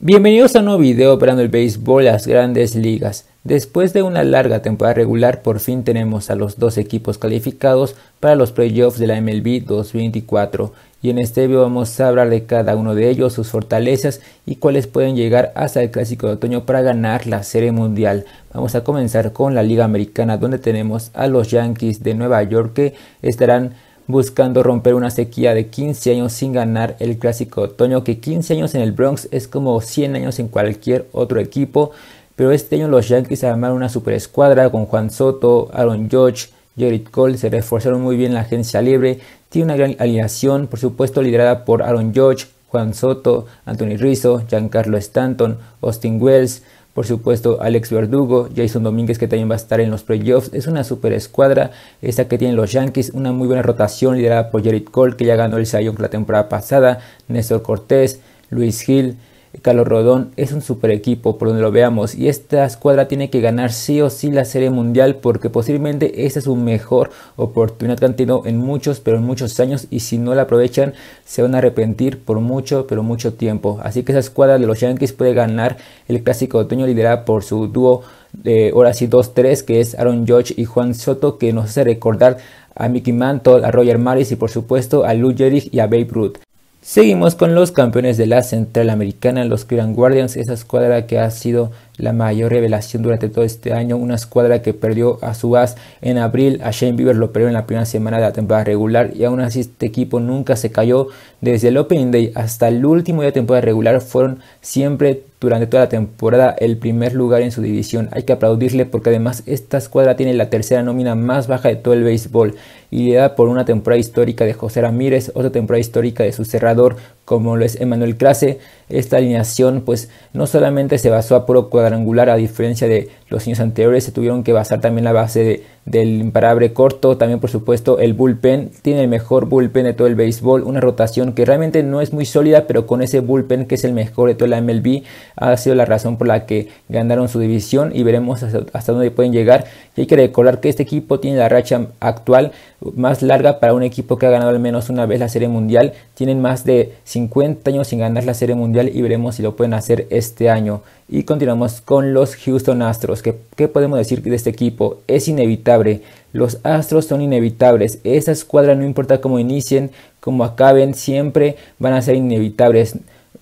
Bienvenidos a un nuevo video operando el béisbol las grandes ligas. Después de una larga temporada regular, por fin tenemos a los dos equipos calificados para los playoffs de la MLB 224. Y en este video vamos a hablar de cada uno de ellos, sus fortalezas y cuáles pueden llegar hasta el clásico de otoño para ganar la serie mundial. Vamos a comenzar con la Liga Americana, donde tenemos a los Yankees de Nueva York que estarán buscando romper una sequía de 15 años sin ganar el clásico otoño, que 15 años en el Bronx es como 100 años en cualquier otro equipo, pero este año los Yankees armaron una superescuadra con Juan Soto, Aaron George, Jared Cole, se reforzaron muy bien la agencia libre, tiene una gran alineación, por supuesto liderada por Aaron George, Juan Soto, Anthony Rizzo, Giancarlo Stanton, Austin Wells, por supuesto, Alex Verdugo, Jason Domínguez, que también va a estar en los playoffs. Es una super escuadra, esta que tienen los Yankees. Una muy buena rotación liderada por Jared Cole, que ya ganó el Cy la temporada pasada. Néstor Cortés, Luis Gil. Carlos Rodón es un super equipo por donde lo veamos y esta escuadra tiene que ganar sí o sí la Serie Mundial porque posiblemente esta es su mejor oportunidad que han tenido en muchos pero en muchos años y si no la aprovechan se van a arrepentir por mucho pero mucho tiempo. Así que esa escuadra de los Yankees puede ganar el clásico otoño liderada por su dúo de ahora sí 2-3 que es Aaron George y Juan Soto que nos hace recordar a Mickey Mantle, a Roger Maris y por supuesto a Lou Gehrig y a Babe Ruth. Seguimos con los campeones de la Central Americana, los Cleveland Guardians, esa escuadra que ha sido la mayor revelación durante todo este año, una escuadra que perdió a su base en abril, a Shane Bieber lo perdió en la primera semana de la temporada regular y aún así este equipo nunca se cayó, desde el Opening Day hasta el último día de temporada regular fueron siempre durante toda la temporada el primer lugar en su división. Hay que aplaudirle porque además esta escuadra tiene la tercera nómina más baja de todo el béisbol ...ideada por una temporada histórica de José Ramírez, otra temporada histórica de su cerrador como lo es Emanuel Clase esta alineación pues no solamente se basó a puro cuadrangular a diferencia de los años anteriores, se tuvieron que basar también la base del imparable corto, también por supuesto el bullpen, tiene el mejor bullpen de todo el béisbol, una rotación que realmente no es muy sólida, pero con ese bullpen que es el mejor de toda la MLB, ha sido la razón por la que ganaron su división y veremos hasta, dónde pueden llegar. Y hay que recordar que este equipo tiene la racha actual más larga para un equipo que ha ganado al menos una vez la Serie Mundial, tienen más de 50 años sin ganar la Serie Mundial y veremos si lo pueden hacer este año. Y continuamos con los Houston Astros. ¿Qué, podemos decir de este equipo? Es inevitable. Los Astros son inevitables. Esa escuadra no importa cómo inicien, cómo acaben, siempre van a ser inevitables.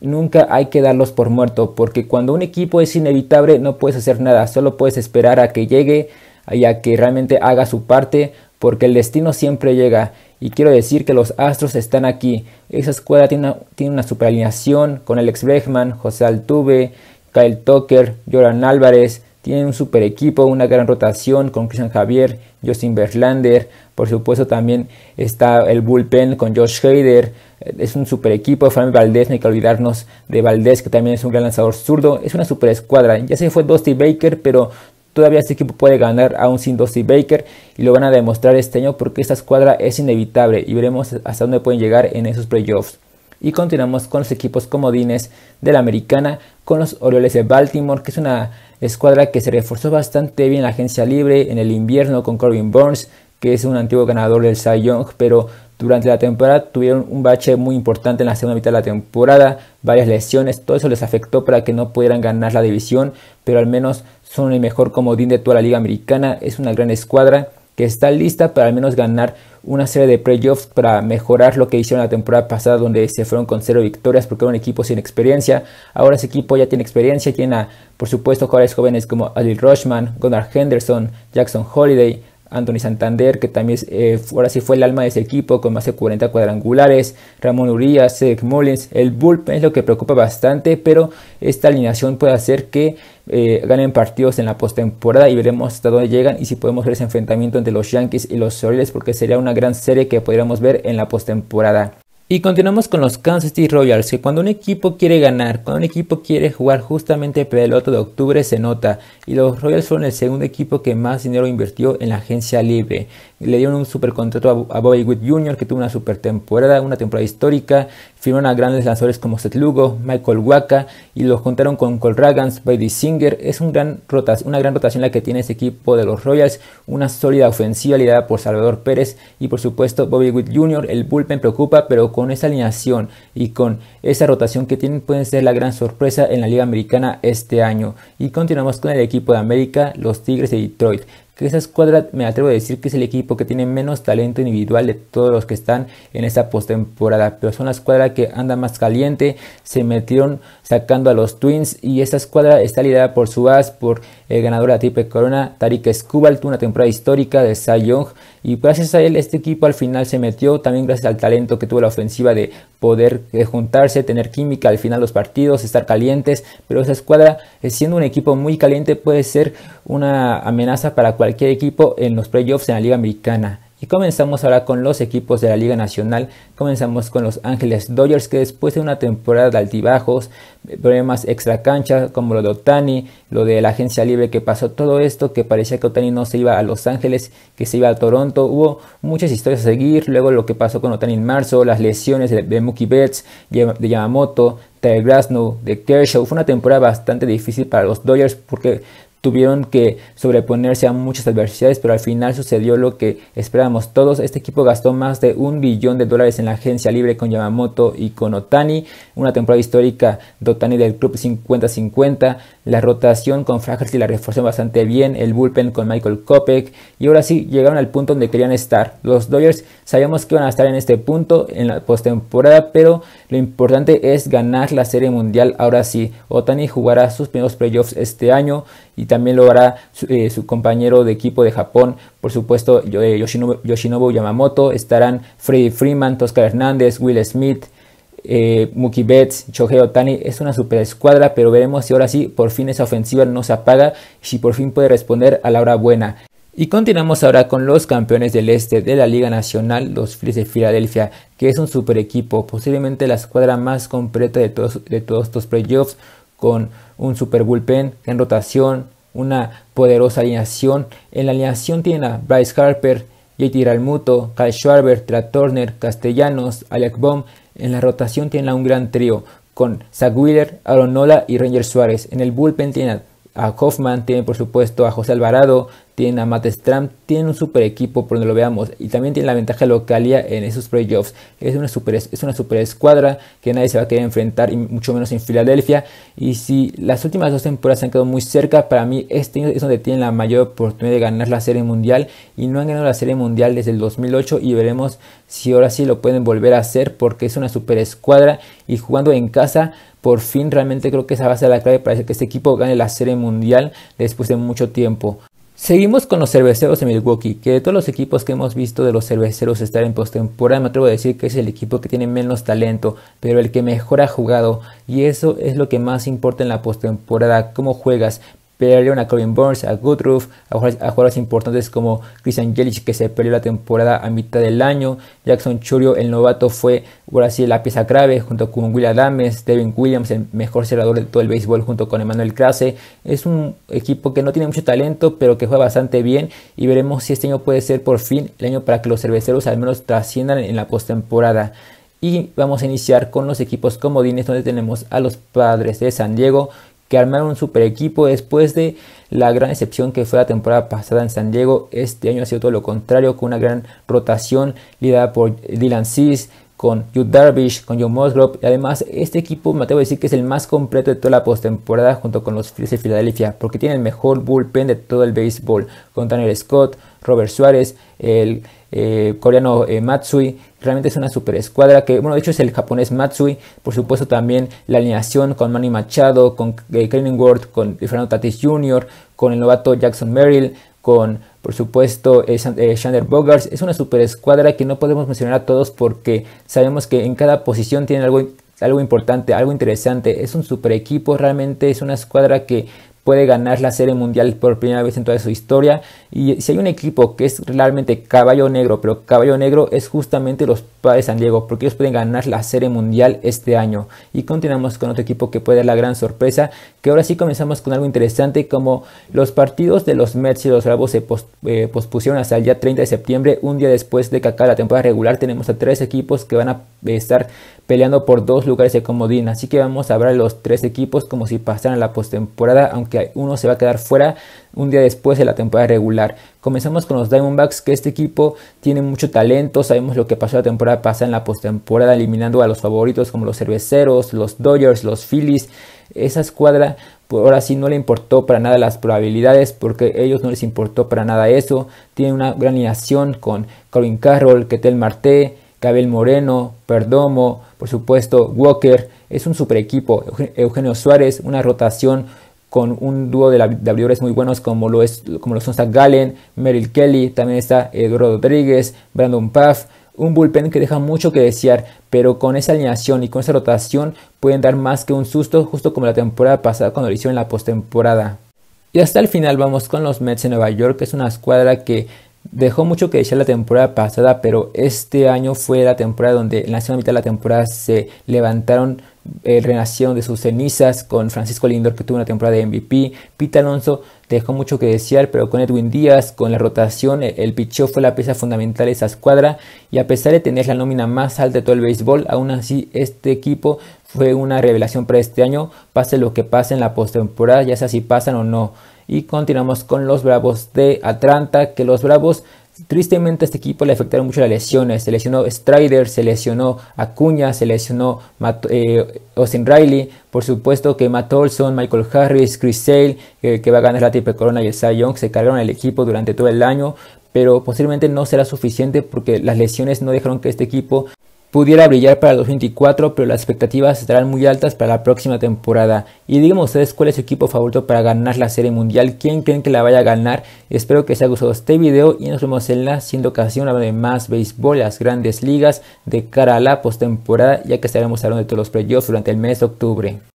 Nunca hay que darlos por muerto, porque cuando un equipo es inevitable no puedes hacer nada, solo puedes esperar a que llegue y a que realmente haga su parte porque el destino siempre llega. Y quiero decir que los astros están aquí. Esa escuadra tiene una, tiene una superalineación con Alex Bregman, José Altuve, Kyle Tucker, Joran Álvarez. Tiene un super equipo, una gran rotación con Christian Javier, Justin Berlander. Por supuesto, también está el bullpen con Josh Hader. Es un super equipo. Fran Valdés, no hay que olvidarnos de Valdés, que también es un gran lanzador zurdo. Es una super escuadra. Ya se fue Dusty Baker, pero Todavía este equipo puede ganar a sin Dusty Baker y lo van a demostrar este año porque esta escuadra es inevitable y veremos hasta dónde pueden llegar en esos playoffs. Y continuamos con los equipos comodines de la americana, con los Orioles de Baltimore, que es una escuadra que se reforzó bastante bien en la agencia libre en el invierno con Corbin Burns, que es un antiguo ganador del Cy Young, pero durante la temporada tuvieron un bache muy importante en la segunda mitad de la temporada, varias lesiones, todo eso les afectó para que no pudieran ganar la división, pero al menos son el mejor comodín de toda la liga americana, es una gran escuadra que está lista para al menos ganar una serie de playoffs para mejorar lo que hicieron la temporada pasada donde se fueron con cero victorias porque era un equipo sin experiencia. Ahora ese equipo ya tiene experiencia, tiene por supuesto jugadores jóvenes como Adil Rushman, Gunnar Henderson, Jackson Holiday, Anthony Santander, que también eh, ahora sí fue el alma de ese equipo con más de 40 cuadrangulares, Ramón Urias, Cedric Mullins, el bullpen es lo que preocupa bastante, pero esta alineación puede hacer que eh, ganen partidos en la postemporada y veremos hasta dónde llegan y si podemos ver ese enfrentamiento entre los Yankees y los Orioles porque sería una gran serie que podríamos ver en la postemporada. Y continuamos con los Kansas City Royals, que cuando un equipo quiere ganar, cuando un equipo quiere jugar justamente para el de octubre se nota, y los Royals fueron el segundo equipo que más dinero invirtió en la agencia libre le dieron un super contrato a, Bobby Witt Jr., que tuvo una super temporada, una temporada histórica. Firmaron a grandes lanzadores como Seth Lugo, Michael Waka y los contaron con Cole Ragans, Brady Singer. Es una gran rotación la que tiene ese equipo de los Royals. Una sólida ofensiva liderada por Salvador Pérez y por supuesto Bobby Witt Jr. El bullpen preocupa, pero con esa alineación y con esa rotación que tienen pueden ser la gran sorpresa en la Liga Americana este año. Y continuamos con el equipo de América, los Tigres de Detroit que esa escuadra me atrevo a decir que es el equipo que tiene menos talento individual de todos los que están en esta postemporada, pero son una escuadra que anda más caliente, se metieron sacando a los Twins y esa escuadra está liderada por su as, por el ganador de la Triple Corona, Tarik Skubal, tuvo una temporada histórica de Cy Young y gracias a él este equipo al final se metió, también gracias al talento que tuvo la ofensiva de poder juntarse, tener química al final los partidos, estar calientes, pero esa escuadra eh, siendo un equipo muy caliente puede ser una amenaza para cualquier cualquier equipo en los playoffs en la Liga Americana. Y comenzamos ahora con los equipos de la Liga Nacional. Comenzamos con los Ángeles Dodgers, que después de una temporada de altibajos, problemas extra cancha, como lo de Otani, lo de la agencia libre que pasó, todo esto que parecía que Otani no se iba a Los Ángeles, que se iba a Toronto. Hubo muchas historias a seguir. Luego lo que pasó con Otani en marzo, las lesiones de, de Mookie Betts, de Yamamoto, de Grasnow, de Kershaw. Fue una temporada bastante difícil para los Dodgers porque tuvieron que sobreponerse a muchas adversidades, pero al final sucedió lo que esperábamos todos. Este equipo gastó más de un billón de dólares en la agencia libre con Yamamoto y con Otani, una temporada histórica de Otani del club 50-50, la rotación con Fragers y la reforzó bastante bien, el bullpen con Michael Kopek, y ahora sí llegaron al punto donde querían estar. Los Dodgers sabíamos que iban a estar en este punto en la postemporada, pero lo importante es ganar la Serie Mundial ahora sí. Otani jugará sus primeros playoffs este año y también lo hará eh, su, compañero de equipo de Japón, por supuesto eh, Yoshinobu, Yamamoto, estarán Freddy Freeman, Tosca Hernández, Will Smith, Muki eh, Mookie Betts, Shohei Otani, es una super escuadra, pero veremos si ahora sí por fin esa ofensiva no se apaga y si por fin puede responder a la hora buena. Y continuamos ahora con los campeones del este de la Liga Nacional, los Phillies de Filadelfia, que es un super equipo, posiblemente la escuadra más completa de todos, de todos estos playoffs, con un super bullpen en rotación, una poderosa alineación. En la alineación tienen a Bryce Harper, JT Muto, Kyle Schwarber, Tra Turner, Castellanos, Alec Baum. En la rotación tiene a un gran trío con Zach Wheeler, Aaron Nola y Ranger Suárez. En el bullpen tiene a Hoffman, tiene por supuesto a José Alvarado, tiene a Matt Stram, tiene un super equipo por donde lo veamos y también tiene la ventaja de Localia en esos playoffs. Es una, super, es una super escuadra que nadie se va a querer enfrentar y mucho menos en Filadelfia. Y si las últimas dos temporadas se han quedado muy cerca, para mí este es donde tienen la mayor oportunidad de ganar la Serie Mundial y no han ganado la Serie Mundial desde el 2008 y veremos si ahora sí lo pueden volver a hacer porque es una super escuadra y jugando en casa por fin realmente creo que esa va a ser la clave para que este equipo gane la Serie Mundial después de mucho tiempo. Seguimos con los cerveceros de Milwaukee, que de todos los equipos que hemos visto de los cerveceros estar en postemporada, me atrevo a decir que es el equipo que tiene menos talento, pero el que mejor ha jugado, y eso es lo que más importa en la postemporada, cómo juegas, perdió a Corbin Burns, a Goodruff, a, jugadores, importantes como Christian Jelic que se perdió la temporada a mitad del año, Jackson Churio el novato fue ahora la pieza clave junto con Will Adams, Devin Williams el mejor cerrador de todo el béisbol junto con Emmanuel Clase, es un equipo que no tiene mucho talento pero que juega bastante bien y veremos si este año puede ser por fin el año para que los cerveceros al menos trasciendan en la postemporada. Y vamos a iniciar con los equipos comodines donde tenemos a los padres de San Diego armaron un super equipo después de la gran excepción que fue la temporada pasada en San Diego. Este año ha sido todo lo contrario, con una gran rotación liderada por Dylan Cis, con Jude Darvish, con John Musgrove. Y además, este equipo me atrevo a decir que es el más completo de toda la postemporada junto con los Phillies de Filadelfia, porque tiene el mejor bullpen de todo el béisbol, con Daniel Scott, Robert Suárez, el eh, coreano eh, Matsui. Realmente es una super escuadra que, bueno, de hecho es el japonés Matsui. Por supuesto también la alineación con Manny Machado, con eh, Kevin Ward, con Fernando Tatis Jr., con el novato Jackson Merrill, con por supuesto, Shander Bogarts. Es una super escuadra que no podemos mencionar a todos porque sabemos que en cada posición tiene algo, algo importante, algo interesante. Es un super equipo, realmente es una escuadra que puede ganar la Serie Mundial por primera vez en toda su historia. Y si hay un equipo que es realmente caballo negro, pero caballo negro es justamente los Padres San Diego, porque ellos pueden ganar la Serie Mundial este año. Y continuamos con otro equipo que puede dar la gran sorpresa, que ahora sí comenzamos con algo interesante como los partidos de los Mets y los Bravos se eh, pospusieron hasta el día 30 de septiembre, un día después de que acá la temporada regular tenemos a tres equipos que van a eh, estar peleando por dos lugares de comodín, así que vamos a hablar de los tres equipos como si pasaran la postemporada, aunque uno se va a quedar fuera un día después de la temporada regular. Comenzamos con los Diamondbacks, que este equipo tiene mucho talento. Sabemos lo que pasó la temporada pasada en la postemporada, eliminando a los favoritos como los Cerveceros, los Dodgers, los Phillies. Esa escuadra, por pues, ahora sí, no le importó para nada las probabilidades, porque a ellos no les importó para nada eso. Tiene una gran alineación con Colin Carroll, Ketel Marté, Gabriel Moreno, Perdomo, por supuesto, Walker. Es un super equipo. Eugenio Suárez, una rotación con un dúo de, abridores muy buenos como lo, es, como lo son Zach Gallen, Merrill Kelly, también está Eduardo Rodríguez, Brandon Puff, un bullpen que deja mucho que desear, pero con esa alineación y con esa rotación pueden dar más que un susto, justo como la temporada pasada cuando lo hicieron en la postemporada. Y hasta el final vamos con los Mets de Nueva York, que es una escuadra que dejó mucho que desear la temporada pasada, pero este año fue la temporada donde en la segunda mitad de la temporada se levantaron el eh, renació de sus cenizas con Francisco Lindor que tuvo una temporada de MVP. Pete Alonso dejó mucho que desear, pero con Edwin Díaz, con la rotación, e-, el picheo fue la pieza fundamental de esa escuadra y a pesar de tener la nómina más alta de todo el béisbol, aún así este equipo fue una revelación para este año, pase lo que pase en la postemporada, ya sea si pasan o no. Y continuamos con los Bravos de Atlanta, que los Bravos Tristemente a este equipo le afectaron mucho las lesiones. Se lesionó Strider, se lesionó Acuña, se lesionó eh, Austin Riley. Por supuesto que Matt Olson, Michael Harris, Chris Sale, eh, que va a ganar la Triple Corona y el Cy Young, se cargaron el equipo durante todo el año. Pero posiblemente no será suficiente porque las lesiones no dejaron que este equipo pudiera brillar para 2024, pero las expectativas estarán muy altas para la próxima temporada. Y digamos ustedes cuál es su equipo favorito para ganar la Serie Mundial, quién creen que la vaya a ganar. Espero que les haya gustado este video y nos vemos en la siendo ocasión Una de más béisbol, las grandes ligas de cara a la postemporada, ya que estaremos hablando de todos los playoffs durante el mes de octubre.